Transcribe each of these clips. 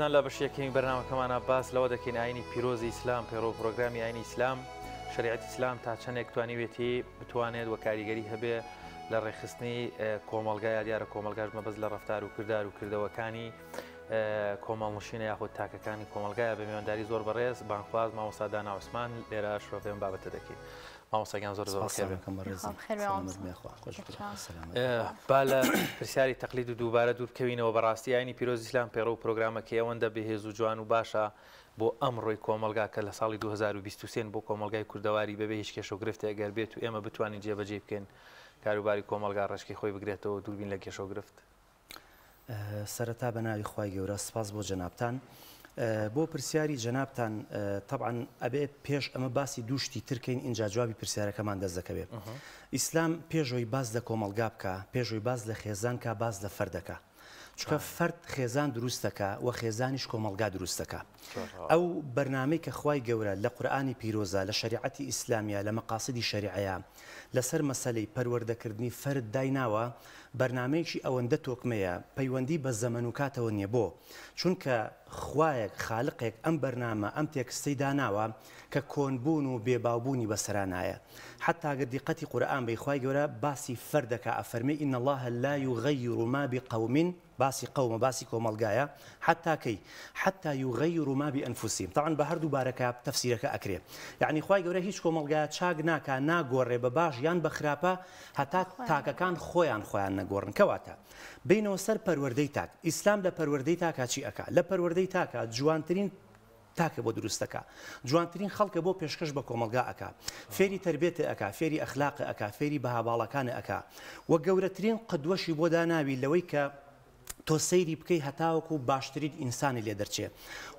زان لە بەش یەکەین بەرنامەکەمانە باس لەوە دەکەین ئاینی پیرۆزی ئیسلام پێڕۆ پرۆگرامی ئاینی ئیسلام شریعەت ئیسلام تا چەندێک توانیوێتی بتوانێت وە کاریگەری هەبێ لە ڕێخستنی کۆمەلگای دیارە کۆمەلگاش مەبەز لە ڕفتار و کردار و کردەوەکانی کۆمەڵنشینە یاخود تاکەکانی کۆمەلگایە بە میێوانداری زۆر بەڕێز بانخواز ماوەسادا ناوسمان لێرە شۆفێن بابەتە دەکەین مامۆستاگیان زۆر زۆر با لە پرسیاری تەقلید و دووبارە دوورکەوینەوە بەڕاستیانی پیرۆز ئیسلام پێڕە و پرۆگرامەکە ئەوەندە بەهێز و جوان و باشە بۆ ئەمڕۆی کۆمەلگا کە لە ساڵی 2023 بۆ کۆمەلگای کوردەواری بەبێ هیچ کێشە گرفت ئەگەر بێت و ئێمە بتوانین جێبەجێ بکەین کاروباری کۆمەلگا ڕشکی خۆی بگرێتەوە دووربین لە کێشە گرفت. سەرەتا بە ناوی خی گەورە سپاس بۆ جەنابان. بۆ پرسیاری جەنابان طبعاان ئەبێ پێش ئەمە باسی دوشتی ترکین اینجا جوابی پرسیارەکەمان دەستەکەوێت ئیسلام پێشۆی باز لە کۆمەلگا بکە پێشۆی باز لە خێزانکە باز لە فەردەکە چکە فەرد خێزان دروستەکە و خێزانیش کۆمەلگا دروستەکە ئەو بەرنمەی کە خی گەورە لە قورآانی پیرۆزە لە شریعەتی ئیسلامیا لە مەقاسدی شریعەیە لەسەر مەسلەی پەروەردەکردنی فەرد دایناوە بەرنمەیەکی ئەوەندە تۆکمەیە پەیوەندی بە زەمن و کاتەوە نییە بۆ چونکە خوایەک خاالقێک ئەم بەرنامە ئەم تێکستی داناوە کە کۆنبوون و بێباوبوونی بەسەرانایە حتاگە دیقەتی قورآان بەیخوای گەورە باسی فەردەکە ئەفەرمی ئین الله لا یغەیر و ما بقومین باسی قەومە باسی کۆمەلگایە حتاکەی حتا یوغەی ڕوومابی ئەنفوسیم تاان بە هەردوو بارەکە تەفسیرەکە ئەکرێ یعنی خی گەورە هیچ کۆمەلگایە چاک ناکە ناگۆڕێ بە باش یان بە خراپە هەتا تاکەکان خۆیان خۆیان نەگۆڕن کەواتە بینەوە سەر پەروەردەی تاک ئیسلام لە پەروەردەی تاکچی ئەکا لە پەروەردەی تاکە جوانترین تاکە بۆ دروستەکە جوانترین خەڵکە بۆ پێشکەش بە کۆمەلگا ئەک فێری تربێتە ئەک فێری ئەخلاق ئەک فێری بەهاباڵەکانە ئەک وە گەورەترین قدوەشی بۆ داناوی لەوەی کە تۆ سەیری بکەی هەتاوەکو و باشترین ئینسانی لێ دەرچێ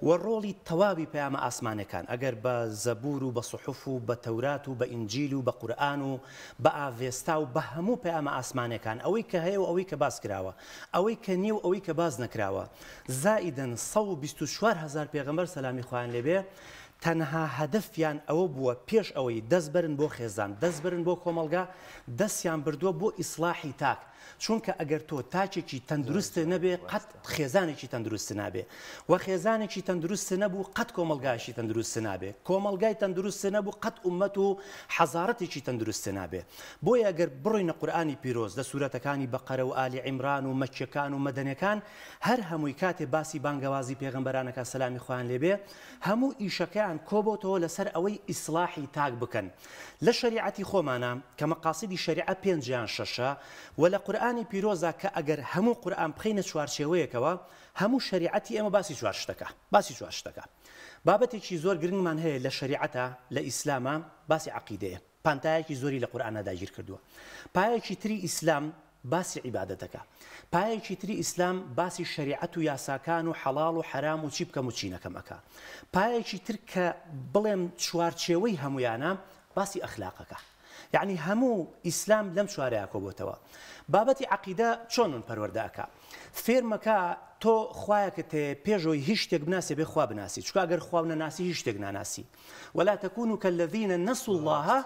وە ڕۆڵی تەواوی پەیامە ئاسمانەکان ئەگەر بە زەبور و بە سحوف و بە تەورات و بە ئینجیل و بە قورآن و بە ئاڤێستا و بە هەموو پەیامە ئاسمانەکان ئەوەی کە هەیە و ئەوەی کە باس کراوە ئەوەی کە نیو ئەوەی کە باز نەکراوە زائیدن 1 هزار پێغمبەر سەلامی خوۆیان لێبێ تەنها هەدفیان ئەوە بووە پێش ئەوەی دەستبرن بۆ خێزان دەستبرن بۆ کۆمەلگا دەستیان بردووە بۆ ئیسلاحی تاک چونکە ئەگەر تۆ تاچێکی تەندروست نەبێ قەت خێزانێکی تەندروست نابێ و خێزانێکی تەندروست نەبوو قەت کۆمەلگاشی تەندروست نابێ کۆمەلگای تەندروست نەبوو قەت عومەت و حەزارەتێکی تەندروست نابێ بۆی ئەگەر بڕۆینە قورآانی پیرۆز لە سوورەتەکانی بەقەرە و ئالی عیمران و مەچەکان و مەدەنەکان هەر هەمووی کاتێ باسی بانگەوازی پێغمبەرانەکە سەسلامی خوان لێبێ هەموو ئیشەکەیان خۆیان کۆبتەوە لەسەر ئەوەی ئیسلاحی تاک بکەن لە شریعەتی خۆمانە کە مەقاسیدی شریعە پێنجیان شەشە و لە قورآانی پیرۆزا کە ئەگەر هەموو قورآان بخینە چوارچێوەیەکەوە هەموو شریعەتی ئێمە باسی چوار شتەکە باسی چوار شتەکە بابەتێکی زۆر گرنگمان هەیە لە شریعەتە لە ئیسلامە باسی عقیدەیە پانتایەکی زۆری لە قورآانە داگیر کردووە پایەکی تری ئیسلام باسی عیباەتەکە پایەکی تری ئیسلام باسی شریعەت و یاساکان و حەڵال و حرام و چی بکەم و چینەکەمەکە پایەکی تر کە بڵێم چوارچێوەی هەمویانە باسی ئەخلاقەکە یعنی هەموو ئیسلام لەم چوارەیە کۆبتەوە بابەتی عقیدا چۆنن پەروەردەکە فێرمەکە تۆ خویەکە تێ پێشەوەی هیچ شتێک بناسی بێ خوا بناسی چکگەر خواو نەناسی هیچ شتێک ناناسی ولا تەکون و کە لەڤینە نەسوڵڵاها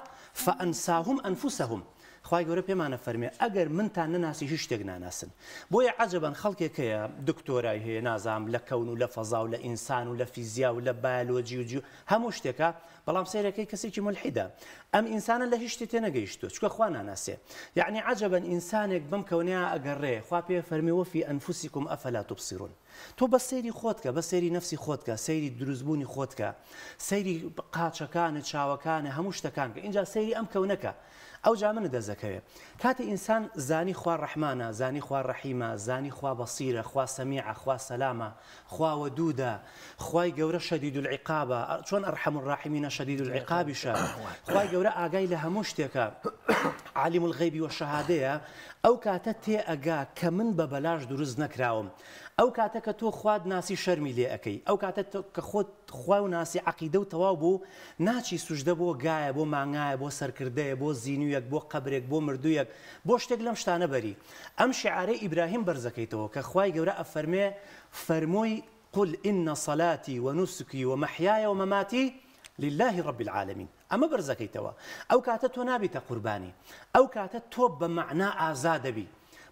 فەئەنساهم ئەنفوسەهم خی گەورە پێمانە فەرمێ ئەگەر منتان نەناسی هیچ شتێک ناناسن بۆیە عجبەن خەڵکێکەیە دکتۆرای هەیە نازام لە کەون و لە فەزا و لە ئینسان و لە فیزیا و لە بایلۆجی وجی هەموو شتێکە بەڵام سیرەکەی کەسێکی ملحیدا ئەم ئینسانە لە هیچ شتی تێنەگەیشتو چکە خوا ناناسێ یعنی عجبەن ئینسانێک بم کەونەیە ئەگەڕێ خوا پێ فەرمیوەفی ئەنفوسیکم ئەفەلا تبسیرون تۆ بە سەیری خۆتکە بە سەیری نفسی خۆتکە سەیری دروستبوونی خۆتکە سەیری قاچەکانە چاوەکانە هەموو شتەکان کە اینجا سەیری ئەم کەونەکە ئەو جا منە دەزەکەوێت کاتە ئینسان زانی خوا ڕحمانە زانی خوا ڕەحیمە زانی خوا بەسیرە خوا سەمیع خوا سەلامە خواوە دوودا خی گەورە شەدید و العقابە چۆن ئەرحەم ڕاحمینە شەدید و العقابیشە خی گەورە ئاگای لە هەموو شتێکە عالیم الغیبی وە شەهادەیە ئەو کاتە تێ ئەگا کە من بە بەلاش دروست نەکراوم ئەو کاتە کە تۆ خواد ناسی شەرمی لێ ئەەکەی ئەو کاتە کە خۆت خوا ناسي ناسی عقیدە و تەواو بوو ناچی سوشدە بۆ بو بۆ بو بۆ سەرکردەیە بۆ زینویەک بۆ قبرێک بۆ مردوویەک بۆ شتێک لەم شتانە بەری ئەم شعارەی ئیبراهیم بەرزەکەیتەوە کە خوای گەورە ئەفەرمێ قل إن صلاتي ونسكي ومحياي ومماتي لله رب العالمين ئەمە بەرزەکەیتەوە ئەو کاتە تۆ نابێتە قرباني ئەو کاتە تۆ بە معنا ئازادەبی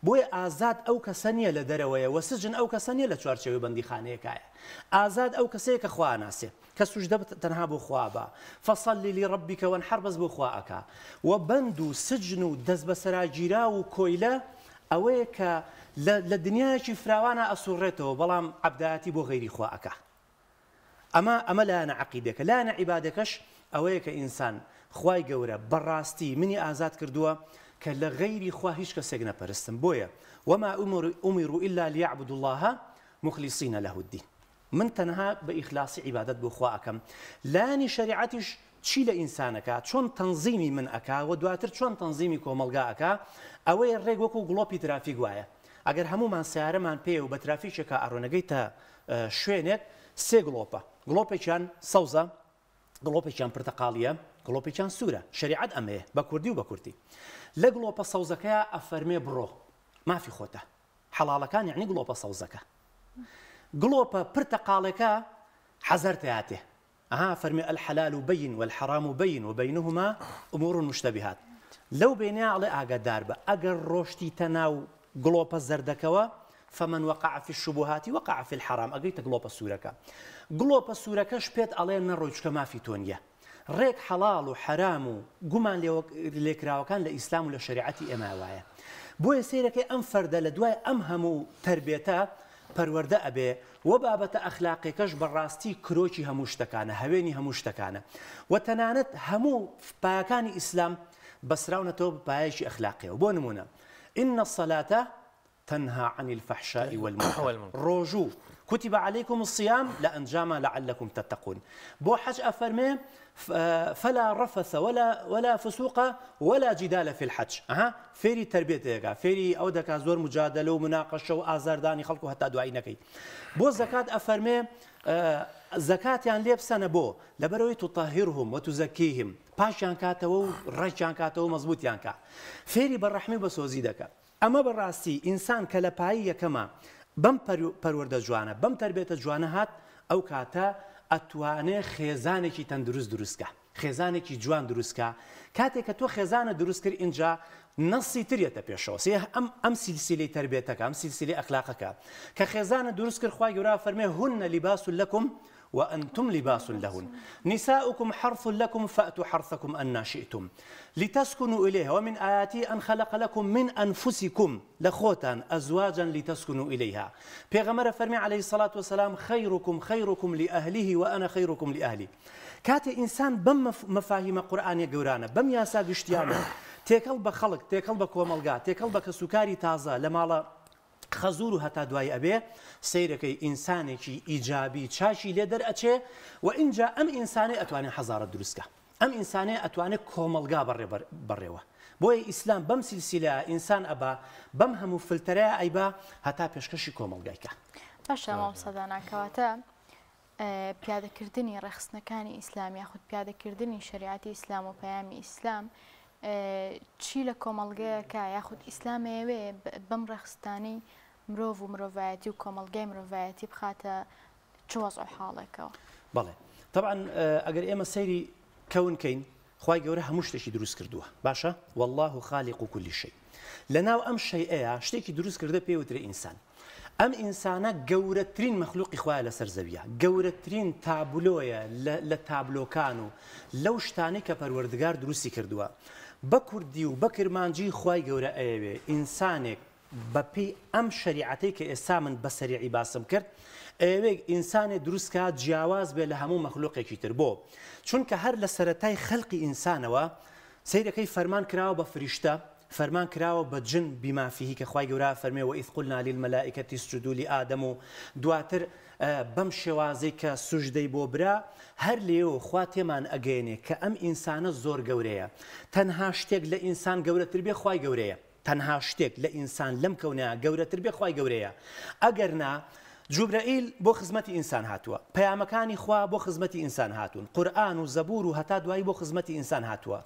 بۆیە ئازاد ئەو کەسە نیە لە دەرەوەیە وە سجن ئەو کەسە نیە لە چوارچەوی بەندی خانەیەکایە ئازاد ئەو کەسەیە کە خواناسێ کە سوش دەبت تەنها بۆ خوابە فەسەلی لی ڕبیکەوەن هەر بەس بۆ خواکە وە بند و سجن و دەست بە سەراگیرا و کۆیلە ئەوەیە کە لە دنیایکی فراوانە ئەسوڕێتەوە بەڵام عبداتی بۆ غیری خواکە ئەمە ئەمە لاەنە عقیدەکە لاەنە عیبادەکەش ئەوەیە کە ئینسان خی گەورە بەڕاستی منی ئازاد کردووە کە لە غەیری خوا هیچ کەسێک نەپەرستم بۆیە وما أمر و إلا لیعبد الله مخلیسینە له هودی من تنها بە ئیخلاسی عیبادت بۆ خواکەم لانی شریعەتیش چی لە ئینسانەکە چۆن تەنزیمی من ئەکا و دواتر چۆن تەنزیمی کۆمەلگاکە ئەوەیە ڕێک وەکو گڵۆپی ترافیک وایە ئەگەر هەمومان سیارەمان پێ و بە ترافیکێکە ئاڕۆنەگەی تا شوێنێت سێ گڵۆپە گڵۆپێکیان سەوزە گڵۆپێکیان پرتەقاڵیە چان سوره شریعت امه با کوردی و با کوردی لە افرمه برو ما فی مافی حلال کان یعنی گڵۆپە سەوزەکە گڵۆپە پرتەقاڵەکە حەزەرتەیاتێ ئەها فەرمی ئەلحەلال و بین والحرام و بین و بینهما امور مشتبهات لەو علی ئەڵێ دار با اگر روشتی تناو گڵۆپە زردکوا فمن وقع في الشبهات وقع في الحرام ئەگەیتە گڵۆپە سوورەکە گڵۆپە شبيت پێت ئەڵێ ما في تونيا ريك حلال وحرام حرام ليك راو كان لإسلام ئیسلام و لە شریعەتی ئێماوایە بۆیە سیرەکەی ئەم فەردە لە دوای ئەم هەموو تربێتە أخلاقي كش براستي بابەتە ئەخلاقێکەش بەڕاستی کرۆکی هەموو شتەکانە هەوێنی هەموو شتەکانە و تەنانەت هەموو پایەکانی إن الصلاة تنهى عن الفحشاء والمنكر روجو كتب عليكم الصيام لأنجاما لعلكم تتقون بو حج أفرمي فلا ڕفسە ولا ولا فسوقە ولا جیدالە في الحج ئەها فێری تربێتێکا فێری ئەو دەکات زۆر مجادلە و مناقەشە و ئازاردانی خەڵکو هەتا دوایی نەکەی بۆ زکات ئەفەرمێ زکاتیان لێ بسەنە بۆ لەبەرەوەی توتەهیرهم و توزەکیهم پاشیان کاتەوە و ڕێکیان کاتەوە مەزبوطیان کا فێری بەڕەحمی بە سۆزی دەکە ئەمە بەڕاستی ئینسان کە لە پایی یەکەمە بەم پەروەەردە جوانە بەم تربێتە جوانە هات ئەو کاتە ئەتوانێ خێزانێکی تەندروست دروستکە خێزانێکی جوان دروستکە کاتێک کە تۆ خێزانە دروست کرد اینجا نەسی ترێتە پێشەوە سێ ئەم ئەم سیلسیلی تربێتەکە ئەم سیلسیلی ئەخلاقەکە کە خێزانە دروست کرد خخوای گەورا فەرمێ هونە لیباس و لەکم وأنتم لباس لهن نساؤكم حرث لكم فأتوا حرثكم أن شئتم لتسكنوا إليها ومن آياتي أن خلق لكم من أنفسكم لخوتا أزواجا لتسكنوا إليها بيغمرة فرمي عليه الصلاة والسلام خيركم خيركم لأهله وأنا خيركم لأهلي كاتي إنسان بم مفاهيم قرآن قورانا بم ياسا قشتيانا تيكل بخلق تيكل تێکەڵ بە کۆمەلگا تازا بە کە خەزور و هەتا دوای ئەبێ سیرەکەی ئینسانێکی ئیجابی چاشی لێ دەرئەچێ و اینجا ئەم ئینسانی ئەتوانێت هزارە دروستکە ئەم ئینسانەیە ئەتوانێت کۆمەلگا بڕێوە بۆیە ئیسلام بەم سیسیلە ئینسان ئەبا بەم هەموو فلتەرە ئەیبا هەتا پێشکەشی کۆمەلگایکە باشە مام سەداناکەواتە پیادەکردنی ڕەخستنەکانی ئیسلامی یاخود پیادەکردنی شریعتی ئیسلام و پەیامی ئیسلام چی لە کۆمەلگەیەکە یاخود ئیسلامەوێ بەم ڕەخستانی مرۆڤ و مرۆڤایەتی و کۆمەلگای مرۆڤایەتی بخاتە چۆز ئەو حاڵێکەوە بەڵێ طبعاً ئەگەر ئێمە سەیری کەونکەین خی گەورە هەموو شتێکی دروست کردووە باشە والله و خاالق و کولی شەی لەناو ئەم شەیەەیە شتێکی دروست کردە پێوترێ ئینسان ئەم ئینسانە گەورەترین مەخلوقی خخوایە لەسەر زەویە گەورەترین تابلۆیە لە تابلۆکان و لەو شتانی کە پەروەردگار دروستی کردووە بە کوردی و بە کرمانجی خی گەورە ئەیەوێ ئینسانێک بەپی ئەم شریعەتی کە ئێستا من بەسەریعی باسم کرد ئەوێک ئینسانی دروستکە جیاواز بێ لە هەموو مەخلوقێکی تر بۆ چونکە هەر لە سەتای خەلقی ئینسانەوە سیرەکەی فەرمان کراوە بە فریشتە فەرمان کراوە بە جن بیمافیهی کە خخوای گەورا فەرمێەوە ئیثقل نالیل مەلائکەتی سجدولی ئادەم و دواتر بەم شێوازەی کە سوژدەی بۆ برا هەر لێو خوا تێمان ئەگەێنێ کە ئەم ئینسانە زۆر گەورەیە تەنها شتێک لە ئینسان گەورەتر بێ خی گەورەیە تەنها شتێک لە ئینسان لەم کەونەیە گەورەتر بێخوای گەورەیە ئەگەر نا جوبرائیل بۆ خزمەتی ئینسان هاتووە پەیامەکانی خوا بۆ خزمەتی ئینسان هاتوون قورآن و زەبور و هەتا دوایی بۆ خزمەتی ئینسان هاتووە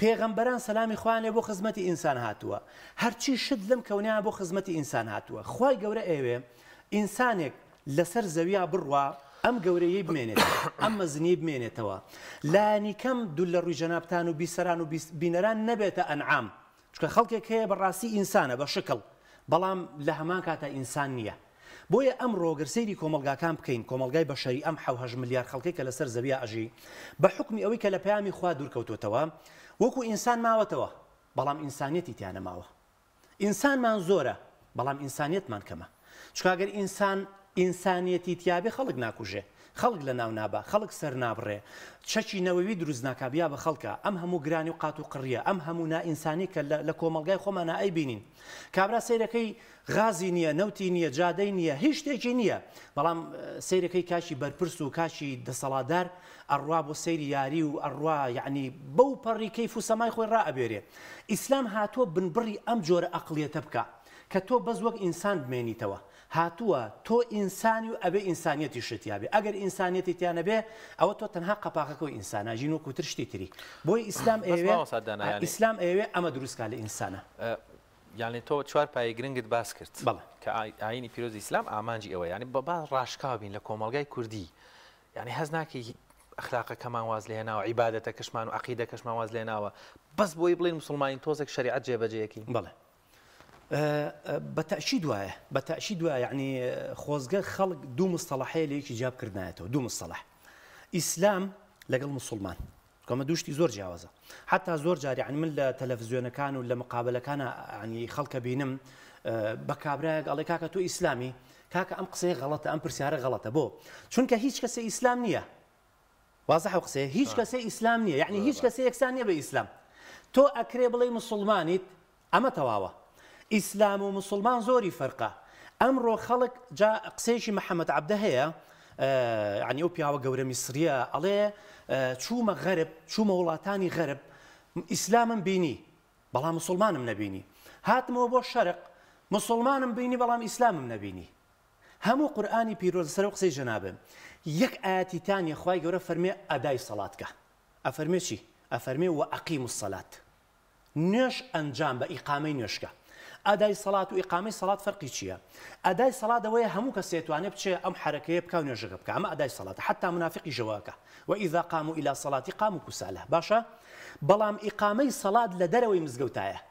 پێغەمبەران سەلامی خوانێ بۆ خزمەتی ئینسان هاتووە هەرچی شت لەم کەونیان بۆ خزمەتی ئینسان هاتووە خی گەورە ئێوێ ئینسانێک لەسەر زەویا بڕوا ئەم گەورەیە بمێنێت ئەمە زنی بمێنێتەوە لانی کەم دوول لە ڕووی جەنابان و بیسەران و بینەران نەبێتە ئەنعام چکە خەڵکێک هەیە بەڕاستی ئینسانە بە شکڵ بەڵام لە هەمان کاتە ئینسان نییە بۆیە ئەم ڕۆگرسەیری کۆمەلگاکان بکەین کۆمەلگای بەشەری ئەم حه ملیار خەڵکی کە لەسەر زەویە ئەژی بە حکمی ئەوەی کە لە پامی خوا دوورکەوتوتەوە وەکو ئینسان ماوەتەوە بەڵام ئینسانەتی تیانە ماوە ئینسانمان زۆرە بەڵام ئینسانیتمان کەمە چکاگەر ئینسان ئینسانیەتی تیابێ خەڵک ناکوژێ خەڵک لە ناو نابە خەڵک سەر نابڕێ چەکی نەوەوی دروستناکبیا بە خەڵکە ئەم هەموو گرانی و قات و قڕە ئەم هەموو نائینسانی کە لە کۆمەلگای خۆمان ئەی بینین کابرا سیرەکەی غازی نییە نەوتی نییە جادەی نییە هیچ شتێکی نییە بەڵام سیرەکەی کاشی بەرپرس و کاشی دەسەڵادار ئەڕوا بۆ سەیری یاری و ئەڕوا یعنی بەو پەڕی کەیف و سەمای خۆی ڕائبێرێ ئیسلام هاتووە بنبڕی ئەم جۆرە ئەقلیەتە بکە کە تۆ بەز وەک ئینسان بمێنیتەوە هاتووە تۆ ئینسانی و ئەبێ ئینسانیەتی شتیابێ ئەگەر ئینسانیەتی تیانە بێ ئەوە تۆ تەنها قەپاقەکەەوە ئینساناژین و کوترشتی تری بۆی ئیسلام ئێوێ ئیسلام ئێوێ ئەمە دروستکە لە ئینسانە یانێ تۆ چوار پای گرنگت باس کرد بەڵ کە ئاینی پیرۆزی ئیسلام ئامانجی ئەوە ینی بە باز ڕاشکاوبین لە کۆمەلگای کوردی یعنی هەز ناکەی ئەخلاقە کەمان واز لێناوە عیباەتە کەشمان و عقیدە کەشمان واز لێناوە بەس بۆی بڵین مسلمانی تۆزێک شریعت جێبەجەیەکی بڵێ آه، آه، بتأشيد تەشی بتأشيد بە يعني آه، خوزق خلق دو خەڵک دوو مستەڵحەیە لەیەکی جیاب کردایەتەوە دوو مستەڵح مسلمان کەمە دوشتی زۆر جیاوازە حتا زۆر جاری من التلفزيون كان ولا مقابلة كان يعني خلق بينم بە قال كاكا تو إسلامي كاكا أم قصي غلطة أم برسيارة غلطة بو شون كهيش كسي إسلام نية واضح وقصي هيش كسي إسلام نية يعني هيش كسي کەسە یەکسانیە بە ئیسلام تۆ ئەکرێ بڵێ ئیسلام و مسلمان زۆری فەرقا ئەمڕۆ خەڵک جا قسێکی محەممەد عبدە هەیە عنی ئەو پیاوە گەورە میسریە ئەڵێ چوومە غەرب چوومە وڵاتانی غەرب ئیسلامم بینی بەڵام مسلمانم نەبینی هاتمەوە بۆ شەرق مسلمانم بینی بەڵام ئیسلامم نەبینی هەموو قورآانی پیرۆز سەر و قسەی ژەنابن یەک ئاەتیتان یەخوای گەورە فەرمێ ئەدای سەڵاتکە ئەفەرمێ چی ئەفەرمێ و عقیم و سەلات نوێش ئەنجام بە ئیقامی نوێشکە أداي صلاة وإقامة صلاة فرقية شيء أداي صلاة دوية هموك السيتو عن أم حركة بكون يجرب كام أداي صلاة حتى منافق جواك وإذا قاموا إلى صلاة قاموا كسالة باشا بلام إقامة صلاة لدروي مزجوتاية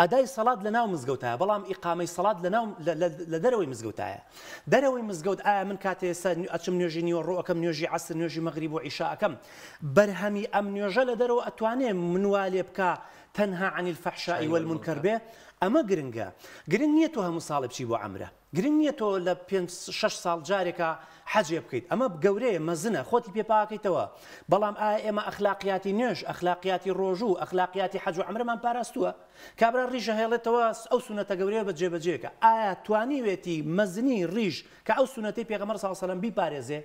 أداي صلاة لناو مزجوتاية بلام إقامة صلاة لناو لدروي مزجوتاية دروي مزجوت آه من كاتي سن أتم نيجي نيورو أكم نيجي عصر جي مغرب وعشاء كم برهمي أم نيو جل درو أتواني منوالي بكا تنهى عن الفحشاء والمنكر به اما جرينجا جرينيتها مصالب شي بو عمره جرينيتو ل 5 6 سال جارك حاج يبكيت اما بقوري مزنه خوتي بي باكي توا بلام اي ما اخلاقياتي نيش اخلاقياتي روجو اخلاقياتي حاج عمره ما بارستوا كابرا ريجا هيلي توا او سنه قوري بجي بجيك اي تواني ويتي مزني ريج كاو سنه تي بيغمر صلى الله عليه وسلم بي بارزه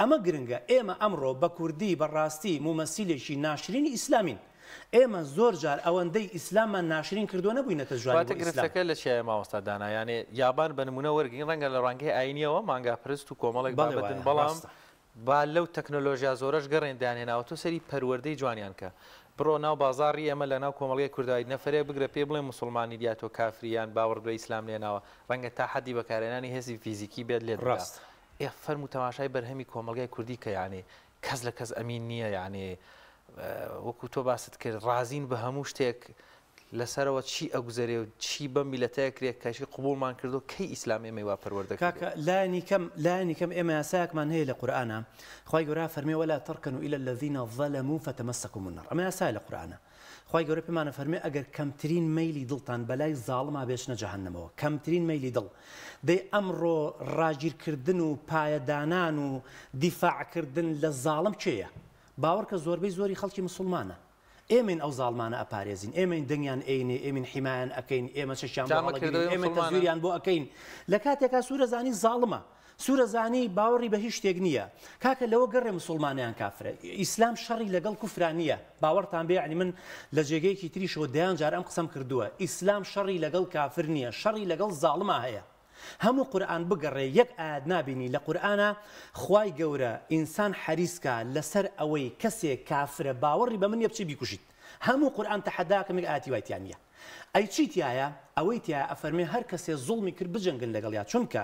اما جرينجا اي ما امره بكردي براستي ممثلي شي ناشرين اسلامين ئێمە زۆر جار ئەوەندەی ئیسلاممان ناشرین کردو نەبووینەتە ژواتە گرفتەکە لە چیای ماوەستا دانایانێ یابان بنمونە وەرگین ڕەنگە لە ڕەنگەی ئاینیەوە مانگا پرست و کۆمەڵێک بابدن بەڵام با لەو تەکنۆلۆژیا زۆرەش گەڕێندانێناوە تۆ سەری پەروەەردەی جوانیان کە بڕۆ ناو بازاری ئەمە لە ناو کۆمەڵگەی کوردایی نەفرێ بگرە پێ بڵێ مسلمانی دیات تۆ کافریان باوەڕدوی ئیسلام لێناوە ڕەنگە تا حەدی بەکارێنانی هێزی فیزیکی بێت لێت ڕاست ئێ فەرم و تەماشای بەرهەمی کۆمەلگای کوردی کە یانێ کەس لە کەس ئەمین نییە یانێ وەکو تۆ باست کرد ڕازین بە هەموو شتێک لەسەرەوە چی ئەگوزارێ و چی بەمیلەتەیە کرێک کاشی قوبولمان کردو کەی ئیسلام ئێمە وا پەروەردەکە لانی کەم لانی کەم ئێمە یاساکمان هەیە لە قورآە خی گەورا فەرمی ولا تڕکن و إلى الذين ظلموا فتمسكوا منر ئەمە یاسا لە قورآە خی گەورە پێمانە فەرمی ئەگەر کەمترین مەلی دڵتان بەلای زاڵما بێشنە جەهنمەوە کەمترین مەلی دڵ دەی ئەمڕۆ ڕاگیرکردن و پایەدانان و دیفاعکردن لە زاڵم چێە باوەڕکە زۆربەی زۆری خەڵکی مسلمانە ئێمن ئەو زاڵمانە ئەپارێزین ئێمەین دنیان ئینێ ئێمن حیمایان ئەەکەین ئێمە چەشیان ئێمە زوریان بۆ ئەەکەین لە کاتێکا سوورەزانی زاڵمە. سوورەزانی باوەڕی بە هیچ شتێک نییە کاکە لەوە گەڕێ مسلمانیان کافرە ئیسلام شەڕی لەگەڵ کوفرانیە باوەڕتان بێعنی من لە جێگەیەکی تریشەوە دەیان جار ئەم قسەم کردووە ئیسلام شەڕی لەگەڵ کافر نییە شەڕی لەگەڵ زاڵما هەیە هەموو قورآن بگەڕێ یەک ئاات نبینی لە قورآە خی گەورە ئینسان حریسکە لەسەر ئەوەی کەسێک کافرە باوەڕی بە من یە بچی بیکوشیت هەموو قورآان تەحەداکەمێک ئاتی وایتیانە ئەی چیتیایە ئەوەی تیا ئەفەرمێ هەر کەسێ زوڵمی کرد بجنگن لەگەڵیا چونکە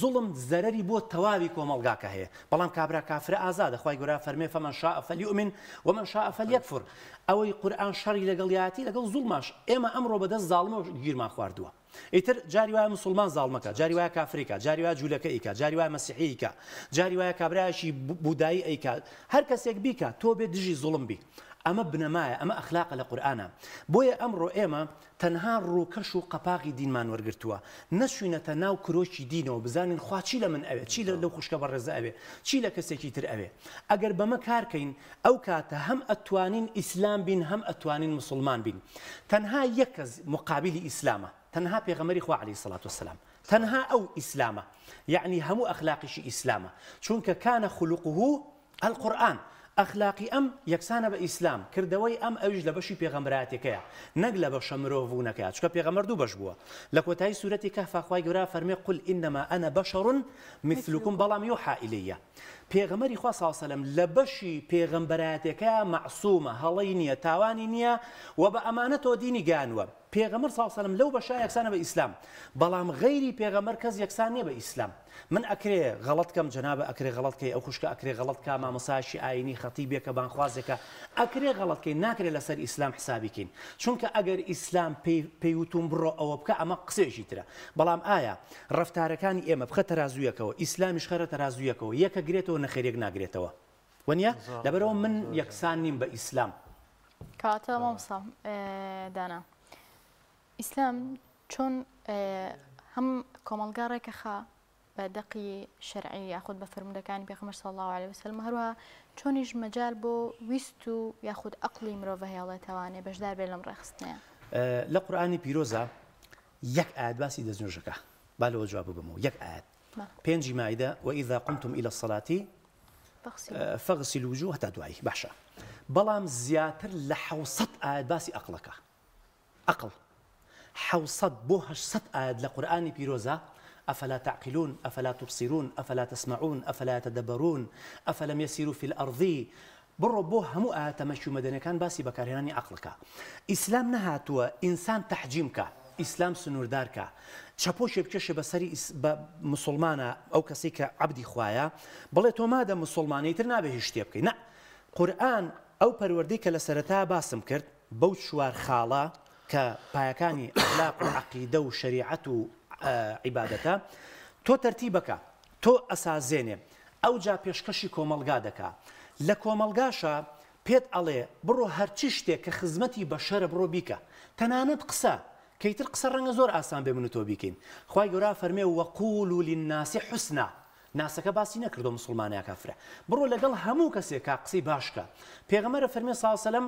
زوڵم زەرری بۆ تەواوی کۆمەلگاکە هەیە بەڵام کابرا کافرە ئازادە خی گۆرا فەرمێ فەمە شافەلی ومن ومن شافەل یەکفر ئەوەی قورآان شەڕی لەگەڵیاتی لەگەڵ زوڵماش ئێمە ئەمڕۆ بەدەست زاڵمە گیرمان خواردووە. ئیتر جاری وایە مسلمان زاڵمەکە جاری وایە کافریکا جاری وایە جوولەکە ئیکا جاری وایە مەسیحیکە جاری وایە کابراایشی بودایی ئەیکات هەر کەسێک بیکە تۆ بێ دژی زوڵم بی اما بنەمایە ئەمە اما اخلاق قورآە بۆیە ئەمڕۆ ئێمە تەنها ڕووکەش و قەپاقی دینمان وەرگتووە نەشوینەتە ناو کرۆکی دینەوە بزانین خواچی لە من ئەوێ چی لە ابي خوشکە بە ڕێزە ئەوێ چی لە کەسێکی تر ئەوێ ئەگەر بەمە کارکەین ئەو اتوانين اسلام ئەتوانین ئیسلام بین هەم ئەتوانین مسلمان بین تەنها يكز مقابل ئیسلامە تەنها پێغەمەری خوا علی سڵات وسلام تەنها ئەو ئیسلامە یعنی هەموو ئەخلاقیشی ئیسلامە چونکە كان خلوقه القران ئەخلاقی ئەم یەکسانە بە ئیسلام ام اوج ئەوش لە بەشی پێغەمراتێکەیە نەک لە بەشە مرۆڤونەکە چکە پێغەمە دوو بەش بووە لە کۆتایی که کەفاخوای گەورا فرمی قل انما انا بشر مثلوکم بەڵام یۆ حائلەیە پێغەمەری خوا ساوسەلم لە بەشی پێغەمبەراتێکە مەعسوومە هەڵی معصومه تاوانی نییە و امانت و دینی گانوە پێغەمەر ساڵسەلم لەو بەشا یەکسانە بە ئیسلام بەڵام غەیری پێغەمەر کەس یەکسان نیە بە ئیسلام من ئەکرێ غەڵەتکەم جەنابە ئەکرێ غەڵەتکەی ئەو خوشکە ئەکرێ غەڵەتکە مامەساشی ئاینی خەتیبێکە بانخوازێکە ئەکرێ غەڵەتکەی ناکرێت لەسەر ئیسلام حسابیکەین چونکە ئەگەر ئیسلام پێیوتون بڕۆ ئەوە بکە ئەمە قسێژی ترە بەڵام ئایا ڕفتارەکانی ئێمە بخە تەازویەکەوە ئیسلامیش خەرە تەازویەکەوە یەکە گرێتەوە نەخێرێک ناگرێتەوە وەنیە لەبەرەوە من یەکسان نیم بە ئیسلام کاتە مامسا دانا ئیسلام چۆن هەم آه، کۆمەلگارێکە خا بە دەقی و یاخود بە فرمودەکانی پێخمە ساڵاو عليه وسلم هەروە چۆنیش مەجار بۆ ویست و یاخود ئەقلی مرۆڤ هێڵێتەوانێ بەشدار بێ لەم ڕێخستنەیە آه، لە قورآانی پیرۆزە یەک ئاات باسی دەستنوێژەکە با لەوە جواب یک یەک پنج پێنجی و وإذا قمتم إلى الصلاة فغسل آه، وجوه تا دعای بحشا بلام زیاتر لحوصت حوسەت ئاات باسی اقل, أقل. حوصد بوهش صد آيات لقرآن بيروزا أفلا تعقلون أفلا تبصرون أفلا تسمعون أفلا تدبرون أفلم يسيروا في الأرض بڕۆ بۆ هەموو ئاتەمەشی مەدەنەکان باسی بەکارهێنانی عقلکە ئیسلام نەهاتووە ئینسان تەحجیمکە إنسان سنووردارکە إسلام بکێشە بەسەری مسلمانە ئەو کەسی کە عبدی خوایە بڵێ تۆ مادە مسلمانیتر نابێ هیچ شتێ بکەین نە قورآن ئەو پەروەردەی کە باسم كرت بوت شوار خاڵە کە پایەکانی ئەخلاق و عقیدە و شریعەت و عیبادەکە تۆ تەرتی بکە تۆ ئەسازێنێ ئەو جا پێشکەشی کۆمەلگا دەکا لە کۆمەلگاشە پێت ئەڵێ بڕۆ هەرچی شتێک کە خزمەتی بەشەرە بڕۆ بیکە تەنانەت قسە کەیتر قسە ڕەنگە زۆر ئاسان بێ من تۆ بیکەین خی گەورا فەرمێ وەقول و لناسی حوسنا ناسەکە باسی نەکردو مسلمانیا کافرە بڕۆ لەگەڵ هەموو کەسێک کا قسەی باشکە پێغەمەرە فەرمێ ساسەلم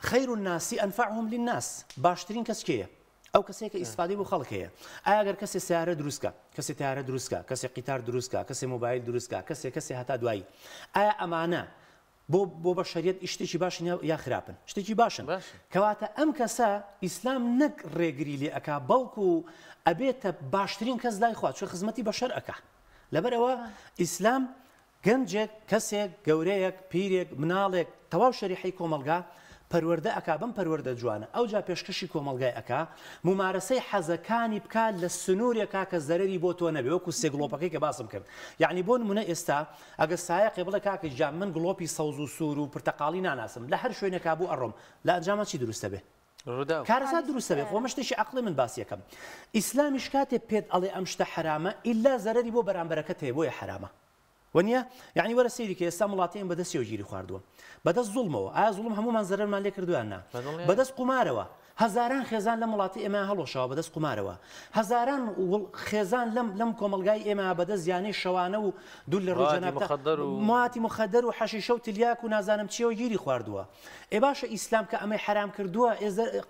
خەیر و ناسی ئەنفعهم للناس باشترین کەس کێیە ئەو کەسێک کە ئیسفادی بۆ خەڵکەیە ئاگەر کەسێک سیارە دروستکە کەسی تارە دروستکە کەسێک قیتار دروستکە کەسێ مۆبایل دروستکە کەسێک کەسێ هەتا دوایی ئایا ئەمانە بۆ بۆ بە شەریت شتێکی باشن یا خراپن شتێکی باشن کەواتە ئەم کەسە ئیسلام نەک ڕێگری لێ ئەک بەڵکو ئەبێتە باشترین کەس دای خوات چ خزمەتی بە شەر ئەەکە لەبەرەوە ئیسلام گەنجێک کەسێک گەورەیەک پیرێک مناڵێک تەواو شەریحی کۆمەلگا پەروەەردە ئەک بم پەروەەردە جوانە ئەو جا پێشکەشی کۆمەلگای ئەک ممارەسەی حەزەکانی بکات لە سنوورێکا کە زەرری بۆ تۆ نەبێ وەکو سێگلۆپەکەی کە باسم کرد یعنی بۆن منە ئێستا ئەگە سایە قێبڵە کاکە جا من گلۆپی سەوز و سوور و پرتەقاڵی ناناسم لە هەر شوێنێکا بوو ئەڕۆم لە ئەنجامە چی دروستە بێ کارزات دروستە بێ خۆ مەشتێکی عقلی من باسیەکەم ئیسلامیش کاتێ پێت ئەڵێ ئەم شتە حرامە ئللا زەرری بۆ بەرامبەرەکە تێ بۆیە حرامە وەنیە یعنی وەرە سری کە ئێستا وڵاتیان بەدەست سێوگیری خواردووە بەدەست زوڵمەوە ئایا زوڵم هەمومان زەرمان لێ کردویاننا بەدەست قمارەوە هزاران خێزان لە وڵاتی ئێمە هەڵۆشەوە بەدەست قمارەوە هزاران خێزان لەم لەم کۆمەلگای ئێمە بەدە زیانی شەوانە و دوول لە ڕۆژەنەر ماتی مخەدەر و حەشی شەو تلیاک و نازانم چیەوە گیری خواردووە ئێ باشە ئیسلام کە ئەمەی حرام کردووە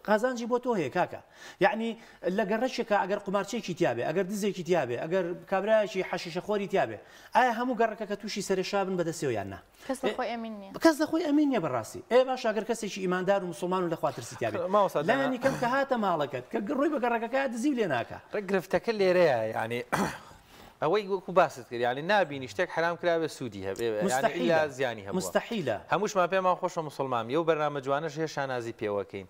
قازانجی بۆ تۆ هەیە کاکە یعنی لەگەر ڕەشێکە ئەگەر قمارچێکی تیاابێ ئەگەر دزێکی تیاابێ ئەگەر کابراایکی حەشیشە خۆری تیاابێ ئایا هەموو گەڕەکە کە تووشی سەرشابن بەدەسێ یاننا کەس لەخۆی ئەمین نیە بەڕاستی ئێ باش ئەگەر کەسێکی ئیماندار و مسلمان و لەخواتر سیتیاابێ لایەنی کەم کە هاتە ماڵەکەت کە گڕووی بە گەڕەکەەکە دزی لێ ناکە ڕگرفتەکە لێرەیە ینی ئەوەی وەکو باست کرد یانی نبینی شتێک حرام کراوە سوودی هەبێ زیانی هە مستحیلە هەمووشمان پێمان خۆشە مسلمان و بەرنامە جوانش هێ شانازی پێوەکەین.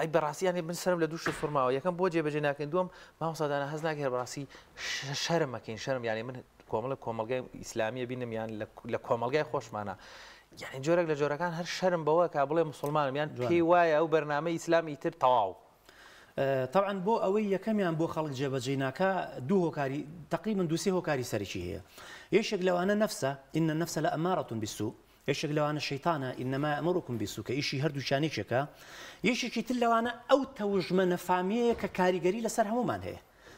ئەی بەڕاستیانی من سرم لە دووش سوورماوە یەکەم بۆ جێبەجێ ناکەین دوم ماوەسادانە هەز ناکە بەڕاستی شەرمەکەین شەرم یانی من کۆمەڵە کۆمەلگای ئیسلامیە بینم یان لە کۆمەلگای خۆشمانە يعني جورج كان هر شرم بواك أبلا مسلمان يعني في واي أو برنامج إسلامي يتر طاو أه، طبعا بو أوي كم يعني بو خلق جبه كا دو هوكاري تقريبا دو سي هوكاري سريشي هي يشك لو أنا نفسه إن النفس لا أمارة بالسوء يشك لو أنا الشيطان إنما أمركم بالسوء كإيشي هردو شانيشكا يشك تل لو أنا أو توجمنا فاميك كاريجري لسر همومان هي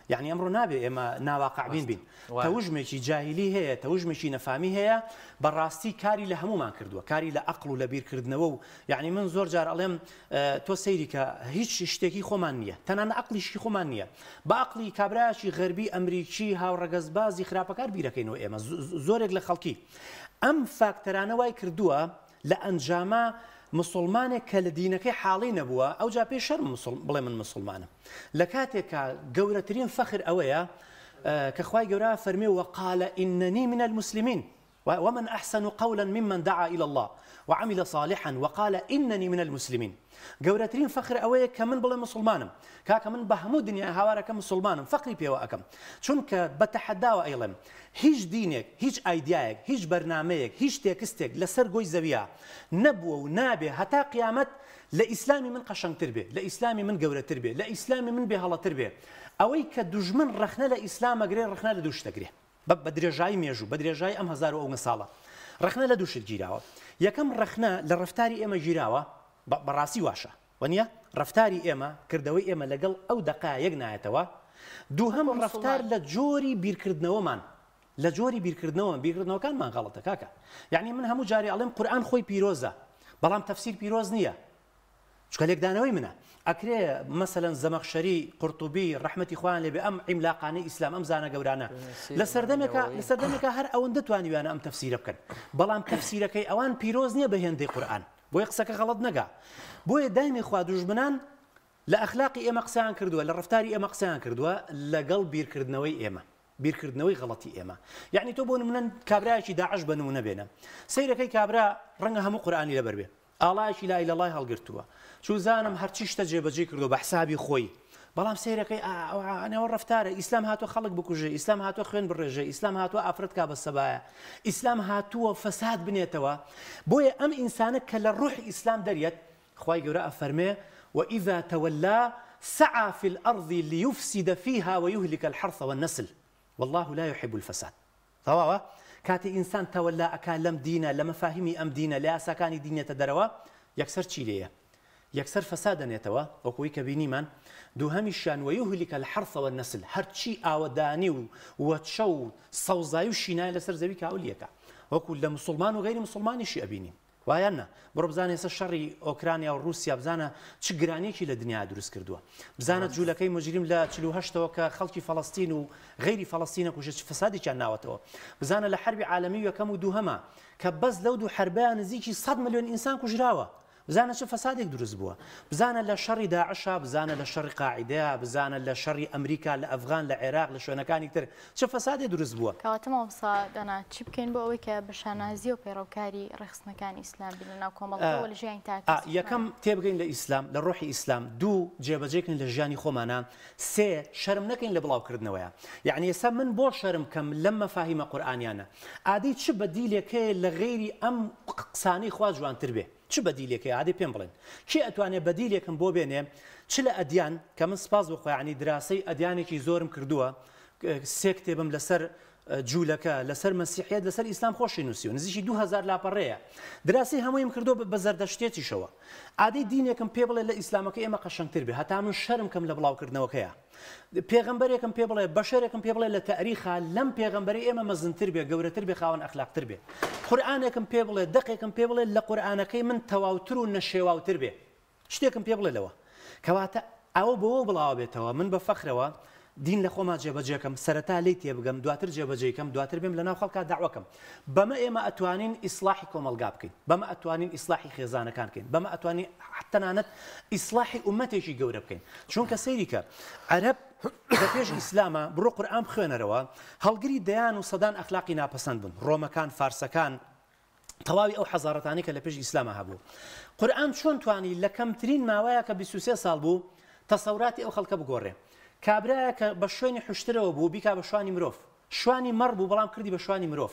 یعنی ئەمڕۆ نابێ ئێمە ناواقعبین بین تەوژمێکی جاهلی هەیە تەوژمێکی نەفامی هەیە بەڕاستی کاری لە هەمومان کردووە کاری لە عقل و لە بیرکردنەوە و یعنی من زۆر جار ئەڵێم تۆ سەیریکە هیچ شتێکی خۆمان نییە تەنان عقلیشی خۆمان نییە باقلی کابراایشی غەربی ئەمریکی هاوڕەگەزبازی خراپەکار بیرەکەینەوە ئێمە زۆرێک لە خەڵکی ئەم فاکتەرانە وای کردووە لە ئەنجامە مسلمان کل لە دینەکەی حاڵی نەبووە ئەو جا شرم مسلم بڵێ من مسلمانم لکاتی که کاتێکا فخر اویا که خواهی خخوای فرمی و قال ئیننی من المسلمین ومن أحسن قولا ممن دعا إلى الله وعمل صالحا وقال إنني من المسلمين گەورەترین فخر أوي كمن بلا مسلمان مسلمانم کاکە من بە هەموو دنیا هاوارەکە مسلمانم فەقی پێوە ئەەکەم چونکە بەتەحەداوە ئەیڵێم هيج دينك هيج ئایدایەک هيج برنامجك هيج تێکستێک لسر جوي زەویە نبو ونابة حتى قيامت قیامەت من قشن تربية لا اسلامي من گەورەتر بێ لە من بهلا تربية أوي ئەوەی رخنا دوژمن ڕخنە لە ئیسلامەگرێ ڕخنە لە بدري جاي ميجو بدري جاي أم هزار أو ئەو رخنا لدوش لە یەکەم ڕخنە لە ڕفتاری ئێمە ژیراوە بەڕاستی واشە وەنیە ڕفتاری ئێمە کردەوەی ئێمە لەگەڵ ئەو دقایەک نایەتەوە دووهم ڕفتار لە جۆری بیرکردنەوەمان لە جۆری بیرکردنەوە بیرکردنەوەکانمان غەڵەتە کاکە یعنی من هەموو جاری ئەڵێم قورآان خۆی پیرۆزە بەڵام تەفسیر پیرۆز نییە چکە لێکدانەوەی منە اكري مثلا زمخشري قرطبي رحمه اخوان لي بام عملاقاني اسلام ام زانا غورانا لسردمك لسردمك هر لە سەردەمێکە وانا ام تفسيرك ئەم تەفسیرە بکەن تفسيرك اي اوان بيروزني نییە قران بو يقسك غلط قسەکە بو دائم بۆیە دایمی لاخلاق اي مقسان كردوا لرفتار اي مقسان كردوا لقلب ئێمە قسەیان کردووە لەگەڵ بیرکردنەوەی ئێمە بیرکردنەوەی غڵەتی ئێمە یعنی تۆ بۆ داعش بنمونە بێنە سيرك کابرا ڕەنگە هەموو قورآانی لەبەر بێ الله لا إله الا الله چون زانم هەرچی شتە جێبەجێ کردو بە خوي خۆی بەڵام أنا ئەوانەوە ڕفتارە ئیسلام هاتووە خەڵک بکوژێ ئیسلام هاتووە خوێن بڕێژێ ئیسلام هاتووە ئافرەت کا إسلام سەبایە فساد هاتووە بوي أم إنسانك ئەم ئینسانە کە لە ڕوح ئیسلام دەریێت وإذا تولى سعى في الأرض ليفسد فيها ويهلك الحرث والنسل والله لا يحب الفساد تمام كاتي انسان تولى اكان لم دينا لم فاهمي ام دينا لا یاساکانی دينا تدروا يكسر تشيليا يكسر فسادا يتوا دەنێتەوە وەکوی کە بینیمان دووهەمی شانوەی و هلیکە لە حرسەوە نسل هەرچی ئاوەدانی و وەچە و سەوزای و شینای لەسەر زەوی کاولیەکە وەکو لە مسلمان و غیری مسلمانیشی ئەبینیم وایەنە بڕۆ بزانێ سە شەڕی ئۆکرانیا و رووسیا بزانە چ گرانێکی لە دنیا دروست کردووە بزانە جوولەکەی مجریم لە چهەوە کە خەڵکی فلستین و غیری فلستینە کوژێت فسادیان ناوەتەوە بزانە لە حربی عالمی یەکەم و دووهەمە کە بەس لەو دوو حربیان نزیکی 100 میلیۆن ئینسان کوژراوە بزانە چه فەسادێک دروست بووە بزانە لە شەڕی داعشا بزانە لە شەڕی قاعدەیە بزانە لە شەڕی ئەمریکا لە ئەفغان لە عێراق لە شوێنەکانی تر چه فەسادێک دروست بووە کەواتەمەسادانا چی بکەین بۆ ئەوەی کە بەشانازی و پەیڕەوکاری ڕخستنەکانی ئیسلام لەناو کۆمەڵەوە لە ژیان تا یەکەم تێبگەین لە ئیسلام لە ڕۆحی ئیسلام دوو جێبەجێکن لە ژیانی خۆمانە سێ شەرم نەکەین لە بڵاوکردنەوەە یعنی ئێستا من بۆ شەرم کەم لەم مەفاهیمە قورآانیانە ئادەی چ بەدیلێکەیە لە غێری ئەم قسانی خوا جوانتر بێ چ بەدیلێکی عادی پێم بڵێن کی ئەتوانێت بەدیلێکم بۆ بێنێ چ لە ئەدیان کە من سپاس بخۆیانی دراسەی ئەدیانێکی زۆرم کردووە سێ کتێبم لەسەر جوولەکە لەسەر مەسیحیت لەسەر ئیسلام خۆشی نووسی و نزیشی 2000 لاپەڕەیە دراسی هەموویم کردو بە زەردەشتێکیشەوە عادی دینێکم پێ بڵێ لە ئیسلامەکە ئێمە قەشنگتر بێ هەتا من شەرم کەم لە بڵاوکردنەوەکەیە پێغمبەرێکم پێ بڵێ بەشارێکم پێ بڵێ لە تاریخا لەم پێغمبەری ئێمە مەزنتر بێ گەورەتر بێ خاوەن ئەخلاقتر بێ قورآانێکم پێ بڵێ دقێکم پێ بڵێ لە قورآانەکەی من تەواوتر و نەشێواوتر بێ شتێکم پێ بڵێ لەوە کەواتە ئەوە بەوە بڵاو بێتەوە من بە فەخرەوە دین لە خۆما جێبەجێکم سەرەتا لی تێبگەم دواتر جێبەجێکم دواتر بم لە ناو خەڵکا داواکەم بەمە ئێمە ئەتوانین ئیسلاحی کۆمەلگا بکەین بەمە ئەتوانین ئیسلاحی خێزانەکان بکەین بەمە ئەتوانین حتەنانەت ئیسلاحی عومەتێکی گەورە بکەین چونکە سەیریکە عەرب لە پێش ئیسلامە بڕۆ قورئام خوێنەرەوە هەڵگری دەیان و سەدان ئەخلاقی ناپەسەند بوون ڕۆمەکان فارسەکان تەواوی ئەو حەزارەتانی کە لە پێش ئیسلامە هەبوو قورئام چۆن توانی لە کەمترین ماوەیە کە 23 ساڵ بوو تەسەوراتی ئەو خەڵکە بگۆڕێ کابرایە کە بە شوێنی حشترەوە بوو بیکا بە شوانی مرۆڤ شوانی مەڕ بوو بەڵام کردی بە شوانی مرۆڤ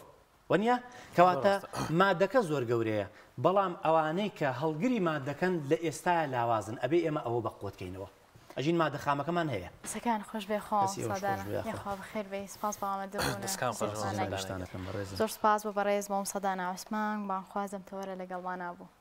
وەنیە کەواتە مادەکە زۆر گەورەیە بەڵام ئەوانەی کە هەڵگری مادەکەن لە ئێستا لاوازن ئەبێ ئێمە ئەوە بە قوتکەینەوە. ئەژین مادە خامەکەمان هەیە سەکان خۆش بێخۆخێر بێ سپاس باوەمە زۆر سپاس بۆ بەڕێز بۆم سەداناوسمان بانخوازم تەوەرە لەگەڵوانە بوو.